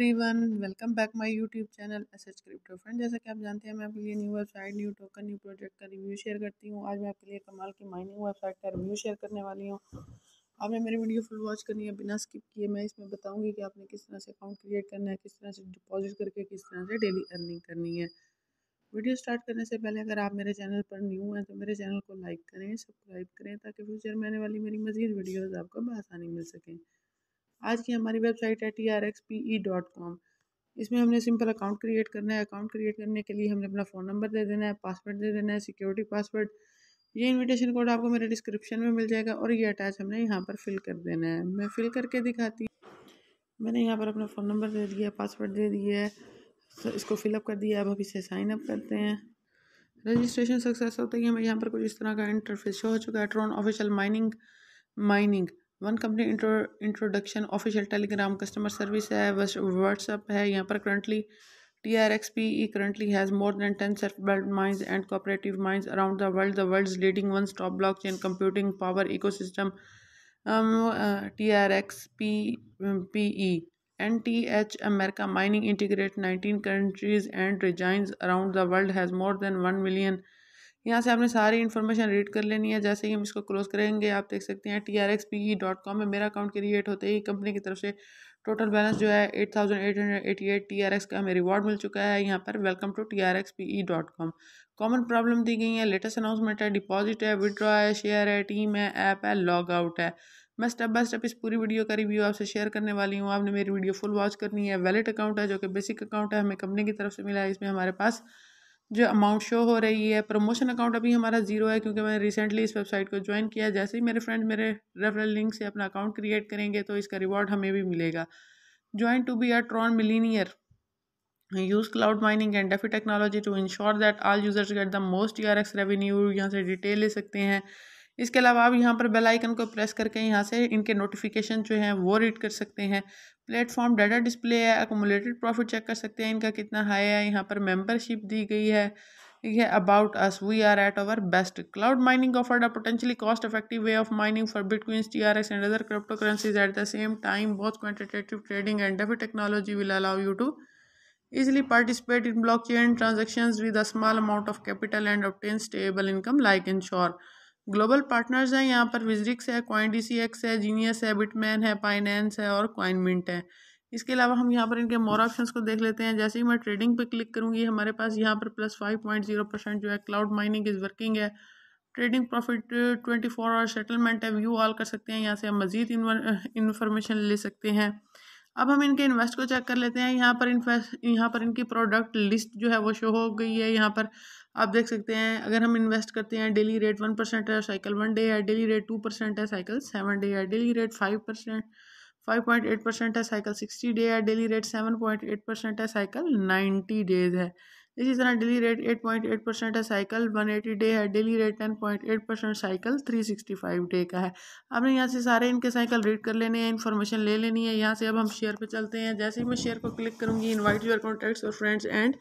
everyone welcome back my YouTube channel S H crypto friend जैसा कि आप जानते हैं मैं आपके लिए new website new token new project का रिव्यू शेयर करती हूँ आज मैं आपके लिए कमाल की माइनिंग वेबसाइट का रिव्यू शेयर करने वाली हूँ आपने मेरी वीडियो फुल वॉच करनी है बिना स्किप किए मैं इसमें बताऊँगी कि आपने किस तरह से अकाउंट क्रिएट करना है किस तरह से डिपॉजिट करके किस तरह से डेली अर्निंग करनी है वीडियो स्टार्ट करने से पहले अगर आप मेरे चैनल पर न्यू हैं तो मेरे चैनल को लाइक करें सब्सक्राइब करें ताकि फ्यूचर में आने वाली मेरी मजीद वीडियोज़ आपको बसानी मिल सकें आज की हमारी वेबसाइट है T R X P E dot com इसमें हमने सिंपल अकाउंट क्रिएट करना है अकाउंट क्रिएट करने के लिए हमने अपना फ़ोन नंबर दे देना है पासवर्ड दे देना है सिक्योरिटी पासवर्ड ये इनविटेशन कोड आपको मेरे डिस्क्रिप्शन में मिल जाएगा और ये अटैच हमने यहाँ पर फिल कर देना है मैं फिल करके दिखाती मैंने यहाँ पर अपना फ़ोन नंबर दे दिया पासवर्ड दे दिया है तो इसको फिलअप कर दिया अब हम इसे साइन अप करते हैं रजिस्ट्रेशन सक्सेस होते ही हमें यहाँ पर कुछ इस तरह का इंटरफेस शो हो चुका है Tron official mining mining one company introduction official Telegram customer service है व्हाट्सअप है यहाँ पर currently T R X P E currently has more than ten self developed mines and cooperative mines around the world the world's leading one stop blockchain computing power ecosystem T R X P P E N T H America mining integrate nineteen countries and regions around the world has more than one million यहाँ से आपने सारी information read कर लेनी है जैसे ही हम इसको क्लोज करेंगे आप देख सकते हैं T R X P E dot com में मेरा अकाउंट क्रिएट होते ही कंपनी की तरफ से टोटल बैलेंस जो है eight thousand eight hundred eighty eight T R X का हमें रिवॉर्ड मिल चुका है यहाँ पर welcome to T X P E dot com common problem दी गई है लेटेस्ट अनाउंसमेंट है डिपॉजिट है विड्रॉ है शेयर है टीम है ऐप है लॉग आउट है मैं स्टेप बाय स्टेप इस पूरी वीडियो का रिव्यू आपसे शेयर करने वाली हूँ आपने मेरी वीडियो फुल वॉच करनी है वैलिड अकाउंट है जो कि बेसिक अकाउंट है हमें कंपनी की तरफ से मिला है इसमें हमारे पास जो अमाउंट शो हो रही है प्रमोशन अकाउंट अभी हमारा ज़ीरो है क्योंकि मैंने रिसेंटली इस वेबसाइट को ज्वाइन किया जैसे ही मेरे फ्रेंड मेरे रेफरल लिंक से अपना अकाउंट क्रिएट करेंगे तो इसका रिवॉर्ड हमें भी मिलेगा join to be a Tron millionaire use cloud mining and DeFi technology to ensure that all users get the most E R X revenue यहाँ से डिटेल ले सकते हैं इसके अलावा आप यहाँ पर बेल आइकन को प्रेस करके यहाँ से इनके नोटिफिकेशन जो हैं वो रीड कर सकते हैं प्लेटफॉर्म डाटा डिस्प्ले है एकोमोलेटेड प्रॉफिट चेक कर सकते हैं इनका कितना हाई है यहाँ पर मेंबरशिप दी गई है ठीक है about us we are at our best cloud mining offered a potentially cost effective way of mining for bitcoins T R and other crypto currencies at the same time बहुत quantitative trading and DeFi technology will allow you to easily participate in blockchain transactions with a amount of of capital and obtain stable income like in short global partners हैं यहाँ पर WazirX है coin D C X है genius है Bitmain है Binance है और coin mint है इसके अलावा हम यहाँ पर इनके मोर ऑप्शन को देख लेते हैं जैसे ही मैं ट्रेडिंग पे क्लिक करूँगी हमारे पास यहाँ पर plus five point zero percent जो है क्लाउड माइनिंग इज़ वर्किंग है trading profit twenty four hour settlement है व्यू ऑल कर सकते हैं यहाँ से हम मज़ीद इन्फॉर्मेशन ले सकते हैं अब हम इनके इन्वेस्ट को चेक कर लेते हैं यहाँ पर इन्वेस्ट यहाँ पर इनकी प्रोडक्ट लिस्ट जो है वो शो हो गई है यहाँ पर आप देख सकते हैं अगर हम इन्वेस्ट करते हैं डेली रेट वन परसेंट है साइकिल वन डे है डेली रेट टू परसेंट है साइकिल सेवन डे है daily rate five percent five point eight percent है साइकिल सिक्सटी डे है daily rate seven point eight percent है cycle ninety days है इसी तरह daily rate eight point eight percent है cycle one eighty day है daily rate ten point eight percent cycle three sixty five day का है आपने यहाँ से सारे इनके साइकिल रीड कर लेने हैं इन्फॉर्मेशन ले लेनी है यहाँ से अब हम शेयर पर चलते हैं जैसे ही मैं शेयर को क्लिक करूँगी इन्वाइट यूर कॉन्टैक्ट्स और फ्रेंड्स एंड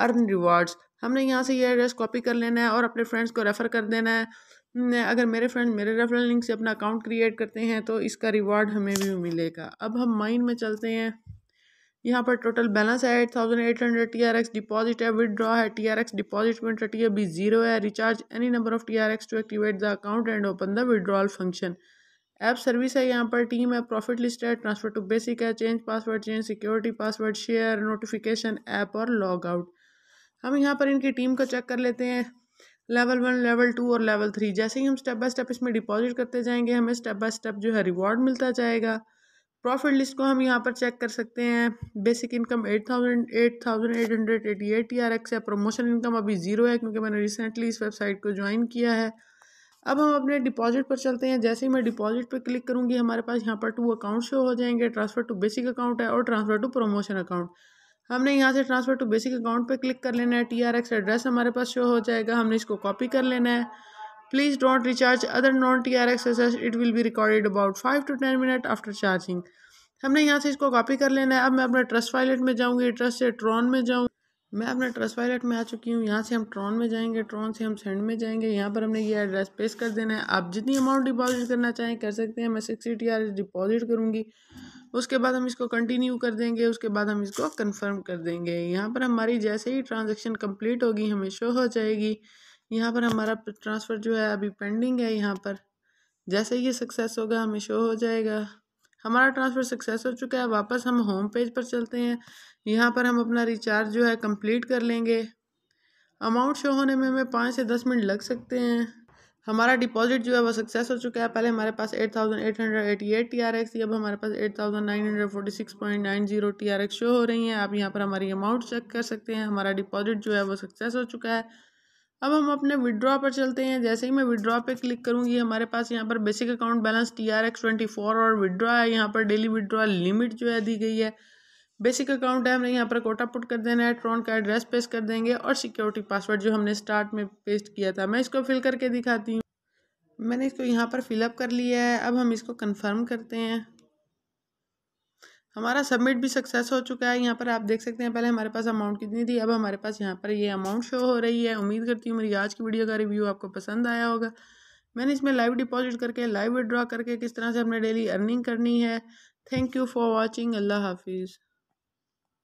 अर्न रिवार्ड्स हमने यहाँ से ये एड्रेस कॉपी कर लेना है और अपने फ्रेंड्स को रेफ़र कर देना है अगर मेरे फ्रेंड मेरे रेफरल लिंक से अपना अकाउंट क्रिएट करते हैं तो इसका रिवॉर्ड हमें भी मिलेगा अब हम माइंड में चलते हैं यहाँ पर टोटल बैलेंस है eight thousand eight hundred T R X deposit है विदड्रॉ है टी आर एक्स डिपॉजिट में टी बी जीरो है recharge any number of T R X to activate the account and open the withdrawal function app service है यहाँ पर team है profit list है transfer to basic है change password change security password share notification app और log out हम यहाँ पर इनकी टीम को चेक कर लेते हैं लेवल वन लेवल टू और लेवल थ्री जैसे ही हम स्टेप बाय स्टेप इसमें डिपॉजिट करते जाएंगे हमें स्टेप बाय स्टेप जो है रिवॉर्ड मिलता जाएगा प्रॉफिट लिस्ट को हम यहाँ पर चेक कर सकते हैं basic income eight thousand eight thousand eight hundred eighty eight T R X है प्रमोशन इनकम अभी ज़ीरो है क्योंकि मैंने रिसेंटली इस वेबसाइट को ज्वाइन किया है अब हम अपने डिपॉजिट पर चलते हैं जैसे ही मैं डिपॉजिट पर क्लिक करूँगी हमारे पास यहाँ पर टू अकाउंट शो हो जाएंगे ट्रांसफ़र टू बेसिक अकाउंट है और ट्रांसफ़र टू प्रमोशन अकाउंट हमने यहाँ से ट्रांसफ़र टू बेसिक अकाउंट पे क्लिक कर लेना है टी आर एक्स एड्रेस हमारे पास शो हो जाएगा हमने इसको कॉपी कर लेना है please don't recharge other non T R X it will be recorded about five to ten minute after charging हमने यहाँ से इसको कॉपी कर लेना है अब मैं अपने ट्रस्ट वायलेट में जाऊँगी ट्रस्ट से ट्रॉन में जाऊँ मैं अपने ट्रस्ट वायलेट में आ चुकी हूँ यहाँ से हम ट्रॉन में जाएंगे ट्रॉन से हम सेंड में जाएंगे यहाँ पर हमने ये एड्रेस पेश कर देना है आप जितनी अमाउंट डिपॉजिट करना चाहें कर सकते हैं मैं सिक्सटी टी आर डिपॉजिट करूँगी उसके बाद हम इसको कंटिन्यू कर देंगे उसके बाद हम इसको कंफर्म कर देंगे यहाँ पर हमारी जैसे ही ट्रांजेक्शन कंप्लीट होगी हमें शो हो जाएगी यहाँ पर हमारा ट्रांसफ़र जो है अभी पेंडिंग है यहाँ पर जैसे ही सक्सेस होगा हमें शो हो जाएगा हमारा ट्रांसफ़र सक्सेस हो चुका है वापस हम होम पेज पर चलते हैं यहाँ पर हम अपना रिचार्ज जो है कंप्लीट कर लेंगे अमाउंट शो होने में हमें पाँच से दस मिनट लग सकते हैं हमारा डिपॉजिट जो है वो सक्सेस हो चुका है पहले हमारे पास eight thousand eight hundred eighty eight T R X थी अब हमारे पास eight thousand nine hundred forty six point nine zero T R X show हो रही हैं आप यहाँ पर हमारी अमाउंट चेक कर सकते हैं हमारा डिपॉजिट जो है वो सक्सेस हो चुका है अब हम अपने विड्रॉ पर चलते हैं जैसे ही मैं विड्रॉ पे क्लिक करूँगी हमारे पास यहाँ पर basic account balance T R X twenty four और विड्रॉ है यहाँ पर डेली विड्रॉ लिमिट जो है दी गई है बेसिक अकाउंट है हमने यहाँ पर कोटा पुट कर देना है ट्रॉन का एड्रेस पेस्ट कर देंगे और सिक्योरिटी पासवर्ड जो हमने स्टार्ट में पेस्ट किया था मैं इसको फिल करके दिखाती हूँ मैंने इसको यहाँ पर फिलअप कर लिया है अब हम इसको कन्फर्म करते हैं हमारा सबमिट भी सक्सेस हो चुका है यहाँ पर आप देख सकते हैं पहले हमारे पास अमाउंट कितनी थी अब हमारे पास यहाँ पर ये यह अमाउंट शो हो रही है उम्मीद करती हूँ मेरी आज की वीडियो का रिव्यू आपको पसंद आया होगा मैंने इसमें लाइव डिपॉजिट करके लाइव विड्रॉ करके किस तरह से हमने डेली अर्निंग करनी है थैंक यू फॉर वॉचिंग अल्लाह हाफिज़